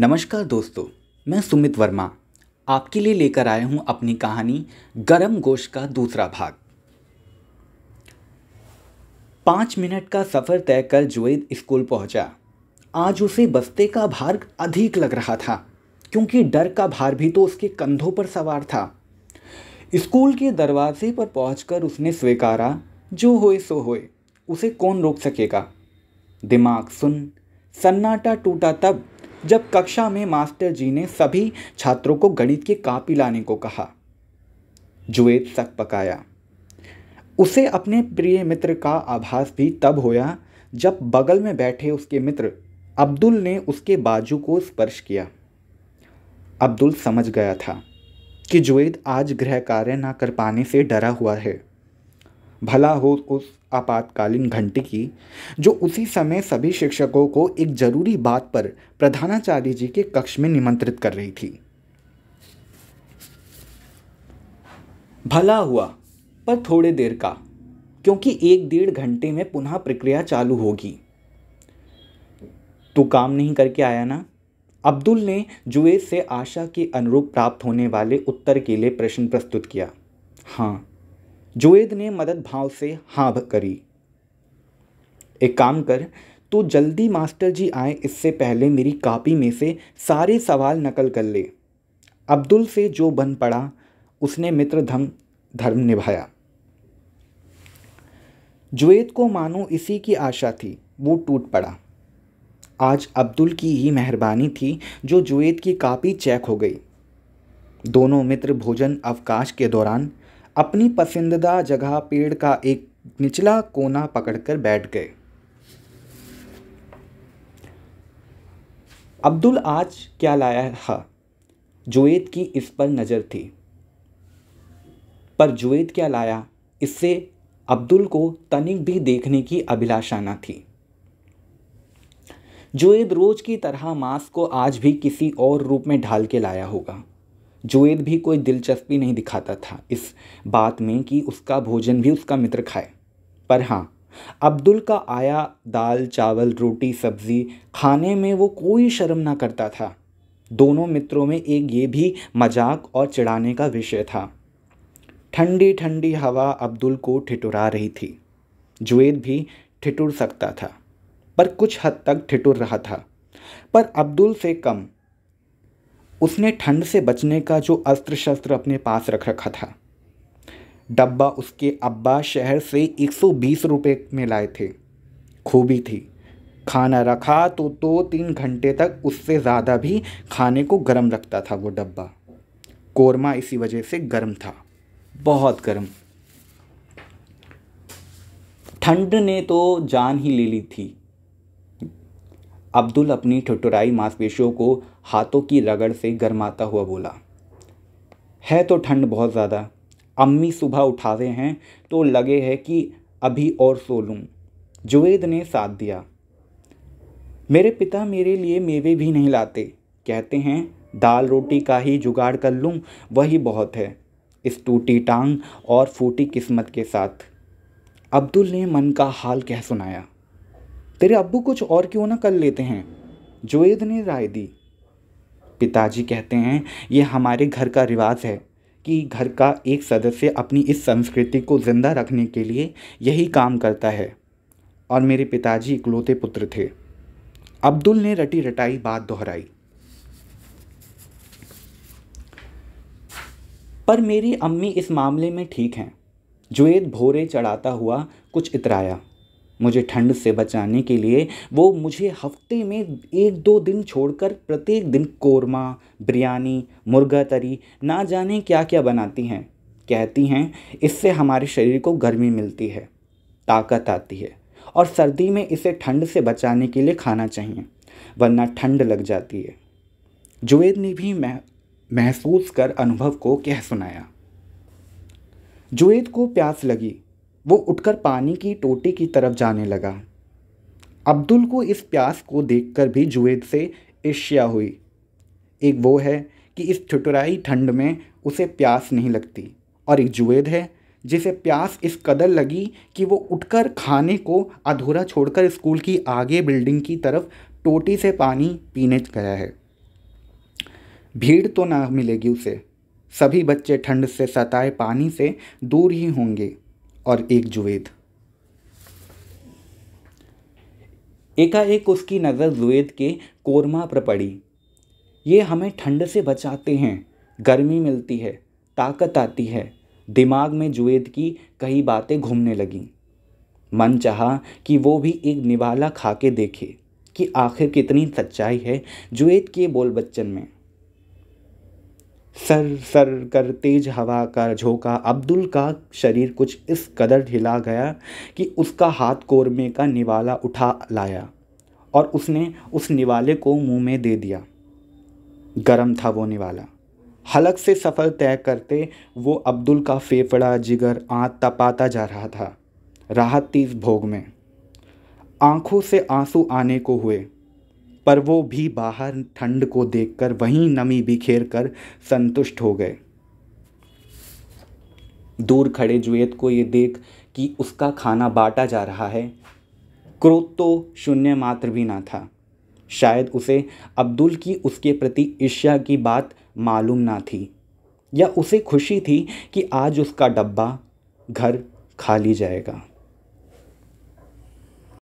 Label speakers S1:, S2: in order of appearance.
S1: नमस्कार दोस्तों मैं सुमित वर्मा आपके लिए लेकर आया हूं अपनी कहानी गरम गोश का दूसरा भाग पाँच मिनट का सफ़र तय कर जुवेद स्कूल पहुंचा आज उसे बस्ते का भार अधिक लग रहा था क्योंकि डर का भार भी तो उसके कंधों पर सवार था स्कूल के दरवाजे पर पहुंचकर उसने स्वीकारा जो होए सो होए उसे कौन रोक सकेगा दिमाग सुन सन्नाटा टूटा तब जब कक्षा में मास्टर जी ने सभी छात्रों को गणित की कापी लाने को कहा जुएद सक पकाया उसे अपने प्रिय मित्र का आभास भी तब होया जब बगल में बैठे उसके मित्र अब्दुल ने उसके बाजू को स्पर्श किया अब्दुल समझ गया था कि जुएद आज गृह कार्य ना कर पाने से डरा हुआ है भला हो उस आपातकालीन घंटी की जो उसी समय सभी शिक्षकों को एक जरूरी बात पर प्रधानाचार्य जी के कक्ष में निमंत्रित कर रही थी भला हुआ पर थोड़े देर का क्योंकि एक डेढ़ घंटे में पुनः प्रक्रिया चालू होगी तू काम नहीं करके आया ना अब्दुल ने जुए से आशा के अनुरूप प्राप्त होने वाले उत्तर के लिए प्रश्न प्रस्तुत किया हाँ जोएद ने मदद भाव से हाँ करी एक काम कर तो जल्दी मास्टर जी आए इससे पहले मेरी कापी में से सारे सवाल नकल कर ले अब्दुल से जो बन पड़ा उसने मित्र धम धर्म निभाया जुएद को मानो इसी की आशा थी वो टूट पड़ा आज अब्दुल की ही मेहरबानी थी जो जुएद की कापी चेक हो गई दोनों मित्र भोजन अवकाश के दौरान अपनी पसंदीदा जगह पेड़ का एक निचला कोना पकड़कर बैठ गए अब्दुल आज क्या लाया था जुएद की इस पर नज़र थी पर जुएद क्या लाया इससे अब्दुल को तनिक भी देखने की अभिलाषा न थी जुएद रोज की तरह मांस को आज भी किसी और रूप में ढाल के लाया होगा जोएद भी कोई दिलचस्पी नहीं दिखाता था इस बात में कि उसका भोजन भी उसका मित्र खाए पर हाँ अब्दुल का आया दाल चावल रोटी सब्ज़ी खाने में वो कोई शर्म ना करता था दोनों मित्रों में एक ये भी मजाक और चिढ़ाने का विषय था ठंडी ठंडी हवा अब्दुल को ठिठुरा रही थी जुएद भी ठिठुर सकता था पर कुछ हद तक ठिठुर रहा था पर अब्दुल से कम उसने ठंड से बचने का जो अस्त्र शस्त्र अपने पास रख रखा था डब्बा उसके अब्बा शहर से 120 रुपए में लाए थे खूबी थी खाना रखा तो दो तीन घंटे तक उससे ज़्यादा भी खाने को गर्म रखता था वो डब्बा कोरमा इसी वजह से गर्म था बहुत गर्म ठंड ने तो जान ही ले ली थी अब्दुल अपनी ठुटुराई मांसपेशियों को हाथों की रगड़ से गर्माता हुआ बोला है तो ठंड बहुत ज़्यादा अम्मी सुबह उठा रहे हैं तो लगे है कि अभी और सो लूँ जुवेद ने साथ दिया मेरे पिता मेरे लिए मेवे भी नहीं लाते कहते हैं दाल रोटी का ही जुगाड़ कर लूँ वही बहुत है इस टूटी टांग और फूटी किस्मत के साथ अब्दुल ने मन का हाल कह सुनाया तेरे अब्बू कुछ और क्यों ना कर लेते हैं जोएद ने राय दी पिताजी कहते हैं ये हमारे घर का रिवाज है कि घर का एक सदस्य अपनी इस संस्कृति को ज़िंदा रखने के लिए यही काम करता है और मेरे पिताजी इकलौते पुत्र थे अब्दुल ने रटी रटाई बात दोहराई पर मेरी अम्मी इस मामले में ठीक हैं जुएद भोरे चढ़ाता हुआ कुछ इतराया मुझे ठंड से बचाने के लिए वो मुझे हफ्ते में एक दो दिन छोड़कर प्रत्येक दिन कोरमा बिरयानी मुर्गा तरी ना जाने क्या क्या बनाती हैं कहती हैं इससे हमारे शरीर को गर्मी मिलती है ताकत आती है और सर्दी में इसे ठंड से बचाने के लिए खाना चाहिए वरना ठंड लग जाती है जुवेद ने भी मह महसूस कर अनुभव को कह सुनाया जुवेद को प्यास लगी वो उठकर पानी की टोटी की तरफ जाने लगा अब्दुल को इस प्यास को देखकर भी जुवेद से ईर्ष्या हुई एक वो है कि इस ठुटराई ठंड में उसे प्यास नहीं लगती और एक जुवेद है जिसे प्यास इस कदर लगी कि वो उठकर खाने को अधूरा छोड़कर स्कूल की आगे बिल्डिंग की तरफ टोटी से पानी पीने गया है भीड़ तो ना मिलेगी उसे सभी बच्चे ठंड से सताए पानी से दूर ही होंगे और एक जुवेद एकाएक उसकी नज़र जुवेद के कोरमा पर पड़ी ये हमें ठंड से बचाते हैं गर्मी मिलती है ताकत आती है दिमाग में जुवेद की कई बातें घूमने लगीं मन चाहा कि वो भी एक निवाला खा के देखे कि आखिर कितनी सच्चाई है जुवेद के बोल बच्चन में सर सर कर तेज हवा का झोंका अब्दुल का शरीर कुछ इस कदर हिला गया कि उसका हाथ कोरमे का निवाला उठा लाया और उसने उस निवाले को मुंह में दे दिया गरम था वो निवाला हलक से सफ़र तय करते वो अब्दुल का फेफड़ा जिगर आँत तपाता जा रहा था राहत तीस भोग में आँखों से आंसू आने को हुए पर वो भी बाहर ठंड को देखकर वहीं नमी बिखेर कर संतुष्ट हो गए दूर खड़े जुएत को ये देख कि उसका खाना बांटा जा रहा है क्रोध तो शून्य मात्र भी ना था शायद उसे अब्दुल की उसके प्रति ईर्ष्या की बात मालूम ना थी या उसे खुशी थी कि आज उसका डब्बा घर खाली जाएगा